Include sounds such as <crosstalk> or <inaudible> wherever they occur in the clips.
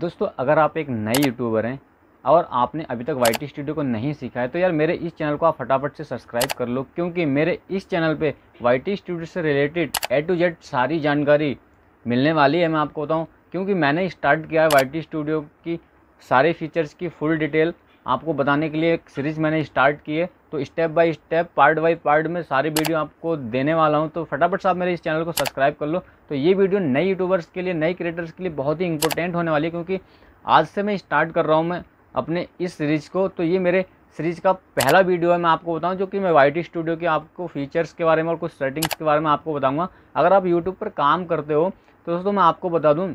दोस्तों अगर आप एक नए यूट्यूबर हैं और आपने अभी तक वाई स्टूडियो को नहीं सीखा है तो यार मेरे इस चैनल को आप फटाफट से सब्सक्राइब कर लो क्योंकि मेरे इस चैनल पे वाई स्टूडियो से रिलेटेड ए टू जेड सारी जानकारी मिलने वाली है मैं आपको बताऊँ क्योंकि मैंने स्टार्ट किया है वाई स्टूडियो की सारे फीचर्स की फुल डिटेल आपको बताने के लिए एक सीरीज़ मैंने स्टार्ट की है तो step by step part by part में सारी वीडियो आपको देने वाला हूं तो फटाफट से आप मेरे इस चैनल को सब्सक्राइब कर लो तो ये वीडियो नए यूट्यूबर्स के लिए नए क्रिएटर्स के लिए बहुत ही इंपॉर्टेंट होने वाली है क्योंकि आज से मैं स्टार्ट कर रहा हूँ मैं अपने इस सीरीज़ को तो ये मेरे सीरीज़ का पहला वीडियो है मैं आपको बताऊँ जो कि मैं वाई स्टूडियो के आपको फीचर्स के बारे में और कुछ सेटिंग्स के बारे में आपको बताऊँगा अगर आप यूट्यूब पर काम करते हो तो दोस्तों मैं आपको बता दूँ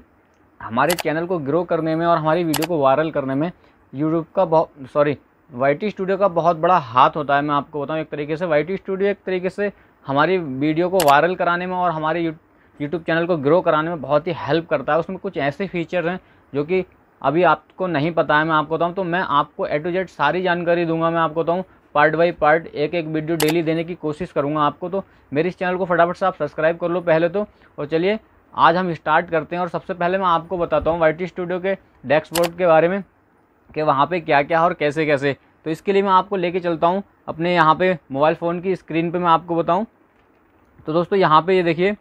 हमारे चैनल को ग्रो करने में और हमारी वीडियो को वायरल करने में यूट्यूब का बहुत सॉरी वाई स्टूडियो का बहुत बड़ा हाथ होता है मैं आपको बताऊँ एक तरीके से वाई स्टूडियो एक तरीके से हमारी वीडियो को वायरल कराने में और हमारे यूट्यूब चैनल को ग्रो कराने में बहुत ही हेल्प करता है उसमें कुछ ऐसे फीचर हैं जो कि अभी आपको नहीं पता है मैं आपको बताऊँ तो मैं आपको ए टू जेड सारी जानकारी दूंगा मैं आपको बताऊँ पार्ट बाई पार्ट एक एक वीडियो डेली देने की कोशिश करूँगा आपको तो मेरे इस चैनल को फटाफट से आप सब्सक्राइब कर लो पहले तो और चलिए आज हम स्टार्ट करते हैं और सबसे पहले मैं आपको बताता हूँ वाई स्टूडियो के डैक्सबोर्ड के बारे में कि वहाँ पे क्या क्या है और कैसे कैसे तो इसके लिए मैं आपको लेके चलता हूँ अपने यहाँ पे मोबाइल फ़ोन की स्क्रीन पे मैं आपको बताऊँ तो दोस्तों यहाँ पे ये यह देखिए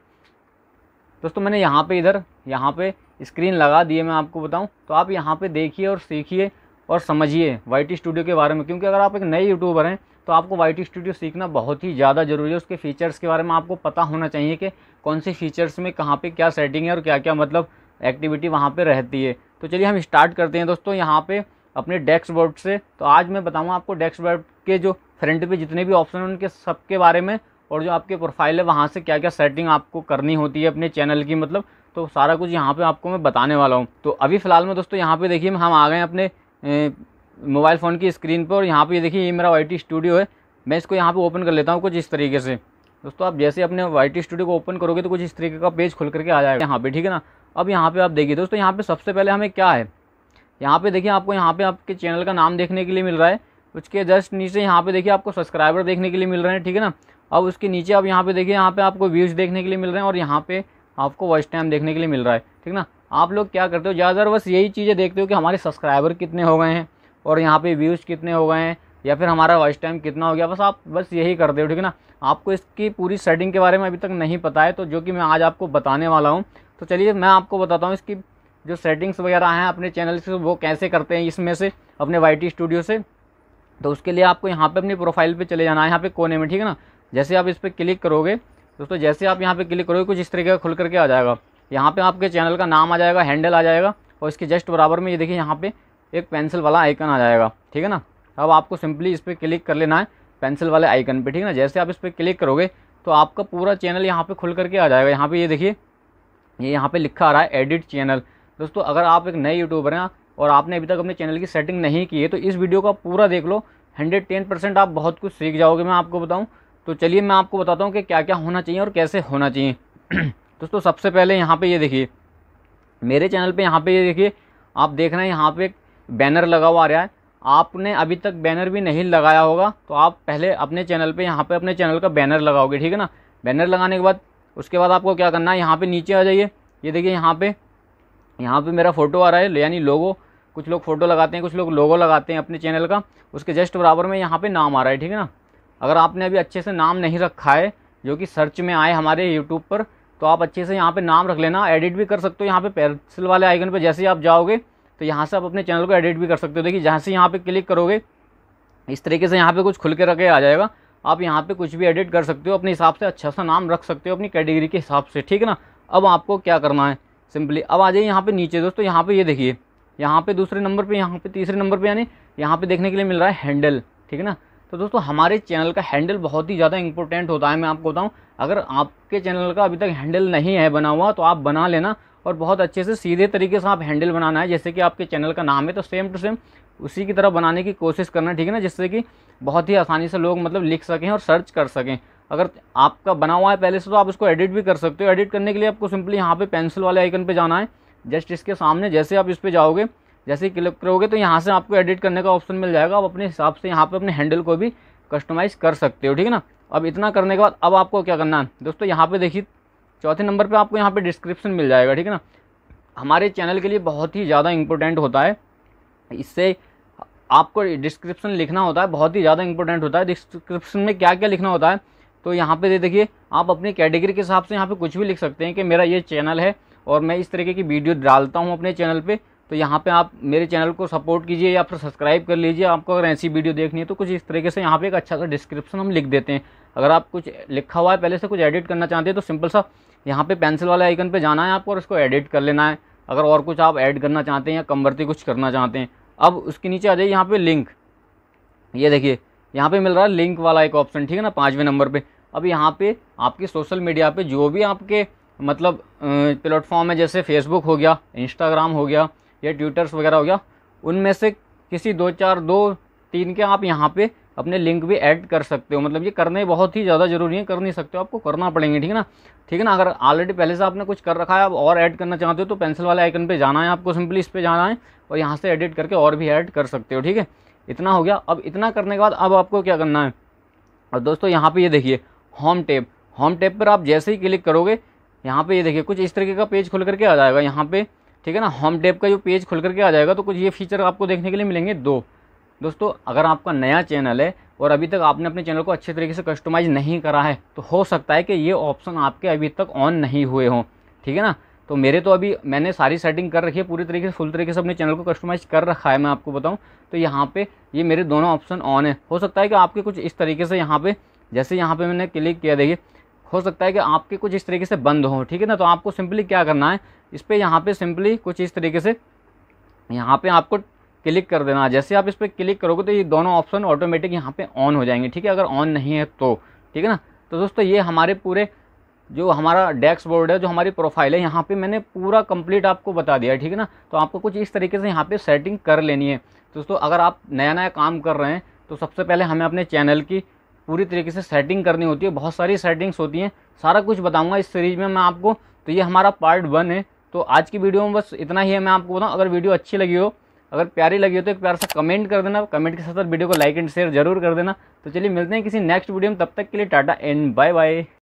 दोस्तों मैंने यहाँ पे इधर यहाँ पे स्क्रीन लगा दिए मैं आपको बताऊँ तो आप यहाँ पे देखिए और सीखिए और समझिए वाई स्टूडियो के बारे में क्योंकि अगर आप एक नए यूट्यूबर हैं तो आपको वाई स्टूडियो सीखना बहुत ही ज़्यादा ज़रूरी है उसके फ़ीचर्स के बारे में आपको पता होना चाहिए कि कौन से फ़ीचर्स में कहाँ पर क्या सेटिंग है और क्या क्या मतलब एक्टिविटी वहाँ पर रहती है तो चलिए हम स्टार्ट करते हैं दोस्तों यहाँ पर अपने डेस्क बोर्ड से तो आज मैं बताऊँगा आपको डेस्क बोर्ड के जो फ्रंट पे जितने भी ऑप्शन हैं उनके सब के बारे में और जो आपके प्रोफाइल है वहाँ से क्या क्या सेटिंग आपको करनी होती है अपने चैनल की मतलब तो सारा कुछ यहाँ पे आपको मैं बताने वाला हूँ तो अभी फ़िलहाल में दोस्तों यहाँ पे देखिए हम आ गए अपने मोबाइल फ़ोन की स्क्रीन पर और यहाँ पर देखिए ये मेरा वाई स्टूडियो है मैं इसको यहाँ पर ओपन कर लेता हूँ कुछ इस तरीके से दोस्तों आप जैसे अपने वाई स्टूडियो को ओपन करोगे तो कुछ इस तरीके का पेज खुल करके आ जाएगा यहाँ पर ठीक है ना अब यहाँ पर आप देखिए दोस्तों यहाँ पर सबसे पहले हमें क्या है यहाँ पे देखिए आपको यहाँ पे आपके चैनल का नाम देखने के लिए मिल रहा है उसके जस्ट नीचे यहाँ पे देखिए आपको सब्सक्राइबर देखने के लिए मिल रहे हैं ठीक है ना अब उसके नीचे आप यहाँ पे देखिए यहाँ पे आपको व्यूज़ देखने के लिए मिल रहे हैं और यहाँ पे आपको वॉइस टाइम देखने के लिए मिल रहा है ठीक ना आप लोग क्या करते हो ज़्यादातर बस यही चीज़ें देखते हो कि हमारे सब्सक्राइबर कितने हो गए हैं और यहाँ पे व्यूज़ कितने हो गए हैं या फिर हमारा वॉइस टाइम कितना हो गया बस आप बस यही करते हो ठीक है ना आपको इसकी पूरी सेटिंग के बारे में अभी तक नहीं पता है तो जो कि मैं आज आपको बताने वाला हूँ तो चलिए मैं आपको बताता हूँ इसकी जो सेटिंग्स वगैरह हैं अपने चैनल से वो कैसे करते हैं इसमें से अपने वाई स्टूडियो से तो उसके लिए आपको यहाँ पे अपनी प्रोफाइल पे चले जाना है यहाँ पे कोने में ठीक है ना जैसे आप इस पर क्लिक करोगे दोस्तों जैसे आप यहाँ पे क्लिक करोगे कुछ इस तरीके का खुल करके आ जाएगा यहाँ पे आपके चैनल का नाम आ जाएगा हैंडल आ जाएगा और इसके जस्ट बराबर में ये देखिए यहाँ पे एक पेंसिल वाला आइकन आ जाएगा ठीक है ना अब आपको सिंपली इस पर क्लिक कर लेना है पेंसिल वाले आइकन पर ठीक है ना जैसे आप इस पर क्लिक करोगे तो आपका पूरा चैनल यहाँ पर खुल करके आ जाएगा यहाँ पर ये देखिए ये यहाँ पर लिखा आ रहा है एडिट चैनल दोस्तों अगर आप एक नए यूट्यूबर हैं और आपने अभी तक अपने चैनल की सेटिंग नहीं की है तो इस वीडियो का पूरा देख लो हंड्रेड टेन परसेंट आप बहुत कुछ सीख जाओगे मैं आपको बताऊँ तो चलिए मैं आपको बताता हूँ कि क्या क्या होना चाहिए और कैसे होना चाहिए <clears throat> दोस्तों सबसे पहले यहाँ पर ये देखिए मेरे चैनल पर यहाँ पर ये देखिए आप देख रहे हैं यहाँ पर बैनर लगा हुआ आ रहा है आपने अभी तक बैनर भी नहीं लगाया होगा तो आप पहले अपने चैनल पे यहाँ पे अपने चैनल का बैनर लगाओगे ठीक है ना बैनर लगाने के बाद उसके बाद आपको क्या करना है यहाँ पे नीचे आ जाइए ये देखिए यहाँ पे यहाँ पे मेरा फ़ोटो आ रहा है यानी लोगो कुछ लोग फ़ोटो लगाते हैं कुछ लोग लोगो लगाते हैं अपने चैनल का उसके जस्ट बराबर में यहाँ पे नाम आ रहा है ठीक है ना अगर आपने अभी अच्छे से नाम नहीं रखा है जो कि सर्च में आए हमारे यूट्यूब पर तो आप अच्छे से यहाँ पर नाम रख लेना एडिट भी कर सकते हो यहाँ पर पेंसिल वाले आइकन पर जैसे ही आप जाओगे तो यहाँ से आप अपने चैनल को एडिट भी कर सकते हो देखिए जहाँ से यहाँ पर क्लिक करोगे इस तरीके से यहाँ पर कुछ खुल के रखे आ जाएगा आप यहाँ पे कुछ भी एडिट कर सकते हो अपने हिसाब से अच्छा सा नाम रख सकते हो अपनी कैटेगरी के हिसाब से ठीक है ना अब आपको क्या करना है सिंपली अब आ जाइए यहाँ पे नीचे दोस्तों यहाँ पे ये देखिए यहाँ पे दूसरे नंबर पे यहाँ पे तीसरे नंबर पे यानी यहाँ पे देखने के लिए मिल रहा है हैंडल ठीक है ना तो दोस्तों हमारे चैनल का हैंडल बहुत ही ज़्यादा इंपॉर्टेंट होता है मैं आपको बताऊँ अगर आपके चैनल का अभी तक हैंडल नहीं है बना हुआ तो आप बना लेना और बहुत अच्छे से सीधे तरीके से आप हैंडल बनाना है जैसे कि आपके चैनल का नाम है तो सेम टू सेम उसी की तरह बनाने की कोशिश करना ठीक है ना जिससे कि बहुत ही आसानी से लोग मतलब लिख सकें और सर्च कर सकें अगर आपका बना हुआ है पहले से तो आप इसको एडिट भी कर सकते हो एडिट करने के लिए आपको सिंपली यहाँ पे पेंसिल वाले आइकन पे जाना है जस्ट इसके सामने जैसे आप इस पर जाओगे जैसे क्लिक करोगे तो यहाँ से आपको एडिट करने का ऑप्शन मिल जाएगा आप अपने हिसाब से यहाँ पर अपने हैंडल को भी कस्टमाइज़ कर सकते हो ठीक है ना अब इतना करने के बाद अब आपको क्या करना है दोस्तों यहाँ पर देखिए चौथे नंबर पर आपको यहाँ पर डिस्क्रिप्शन मिल जाएगा ठीक है ना हमारे चैनल के लिए बहुत ही ज़्यादा इंपॉर्टेंट होता है इससे आपको डिस्क्रिप्शन लिखना होता है बहुत ही ज़्यादा इंपॉर्टेंट होता है डिस्क्रिप्शन में क्या क्या लिखना होता है तो यहाँ पे देखिए आप अपनी कैटेगरी के हिसाब से यहाँ पे कुछ भी लिख सकते हैं कि मेरा ये चैनल है और मैं इस तरीके की वीडियो डालता हूँ अपने चैनल पे तो यहाँ पे आप मेरे चैनल को सपोर्ट कीजिए या फिर सब्सक्राइब कर लीजिए आपको अगर ऐसी वीडियो देखनी है तो कुछ इस तरीके से यहाँ पे एक अच्छा सा डिस्क्रिप्शन हम लिख देते हैं अगर आप कुछ लिखा हुआ है पहले से कुछ एडिट करना चाहते हैं तो सिंपल सा यहाँ पर पेंसिल वाले आइकन पर जाना है आपको और इसको एडिट कर लेना है अगर और कुछ आप ऐड करना चाहते हैं या कम कुछ करना चाहते हैं अब उसके नीचे आ जाइए यहाँ पर लिंक ये देखिए यहाँ पर मिल रहा है लिंक वाला एक ऑप्शन ठीक है ना पाँचवें नंबर पर अब यहाँ पे आपके सोशल मीडिया पे जो भी आपके मतलब प्लेटफॉर्म है जैसे फेसबुक हो गया इंस्टाग्राम हो गया या ट्विटर्स वगैरह हो गया उनमें से किसी दो चार दो तीन के आप यहाँ पे अपने लिंक भी ऐड कर सकते हो मतलब ये करने बहुत ही ज़्यादा ज़रूरी है कर नहीं सकते हो आपको करना पड़ेंगे ठीक है ना ठीक है ना अगर ऑलरेडी पहले से आपने कुछ कर रखा है आप और ऐड करना चाहते हो तो पेंसिल वाले आइकन पे जाना है आपको सिंपली इस पर जाना है और यहाँ से एडिट करके और भी ऐड कर सकते हो ठीक है इतना हो गया अब इतना करने के बाद अब आपको क्या करना है और दोस्तों यहाँ पर ये देखिए होम टैब होम टैब पर आप जैसे ही क्लिक करोगे यहाँ पे ये देखिए कुछ इस तरीके का पेज खुल करके आ जाएगा यहाँ पे ठीक है ना होम टैब का जो पेज खुल करके आ जाएगा तो कुछ ये फीचर आपको देखने के लिए मिलेंगे दो दोस्तों अगर आपका नया चैनल है और अभी तक आपने अपने चैनल को अच्छे तरीके से कस्टमाइज़ नहीं करा है तो हो सकता है कि ये ऑप्शन आपके अभी तक ऑन नहीं हुए हों ठीक है ना तो मेरे तो अभी मैंने सारी सेटिंग कर रखी है पूरी तरीके से फुल तरीके से अपने चैनल को कस्टमाइज कर रखा है मैं आपको बताऊं तो यहाँ पे ये मेरे दोनों ऑप्शन ऑन है हो सकता है कि आपके कुछ इस तरीके से यहाँ पे जैसे यहाँ पे मैंने क्लिक किया देखिए हो सकता है कि आपके कुछ इस तरीके से बंद हो ठीक है ना तो आपको सिंपली क्या करना है इस पर यहाँ पर सिंपली कुछ इस तरीके से यहाँ पर आपको क्लिक कर देना जैसे आप इस पर क्लिक करोगे तो ये दोनों ऑप्शन ऑटोमेटिक यहाँ पर ऑन हो जाएंगे ठीक है अगर ऑन नहीं है तो ठीक है ना तो दोस्तों ये हमारे पूरे जो हमारा बोर्ड है जो हमारी प्रोफाइल है यहाँ पे मैंने पूरा कंप्लीट आपको बता दिया ठीक है ना तो आपको कुछ इस तरीके से यहाँ पे सेटिंग कर लेनी है दोस्तों अगर आप नया नया काम कर रहे हैं तो सबसे पहले हमें अपने चैनल की पूरी तरीके से सेटिंग करनी होती है बहुत सारी सेटिंग्स होती हैं सारा कुछ बताऊंगा इस सीरीज में मैं आपको तो ये हमारा पार्ट वन है तो आज की वीडियो में बस इतना ही है मैं आपको बताऊँ अगर वीडियो अच्छी लगी हो अगर प्यारी लगी हो तो एक प्यार सा कमेंट कर देना कमेंट के साथ साथ वीडियो को लाइक एंड शेयर जरूर कर देना तो चलिए मिलते हैं किसी नेक्स्ट वीडियो में तब तक के लिए टाटा एंड बाय बाय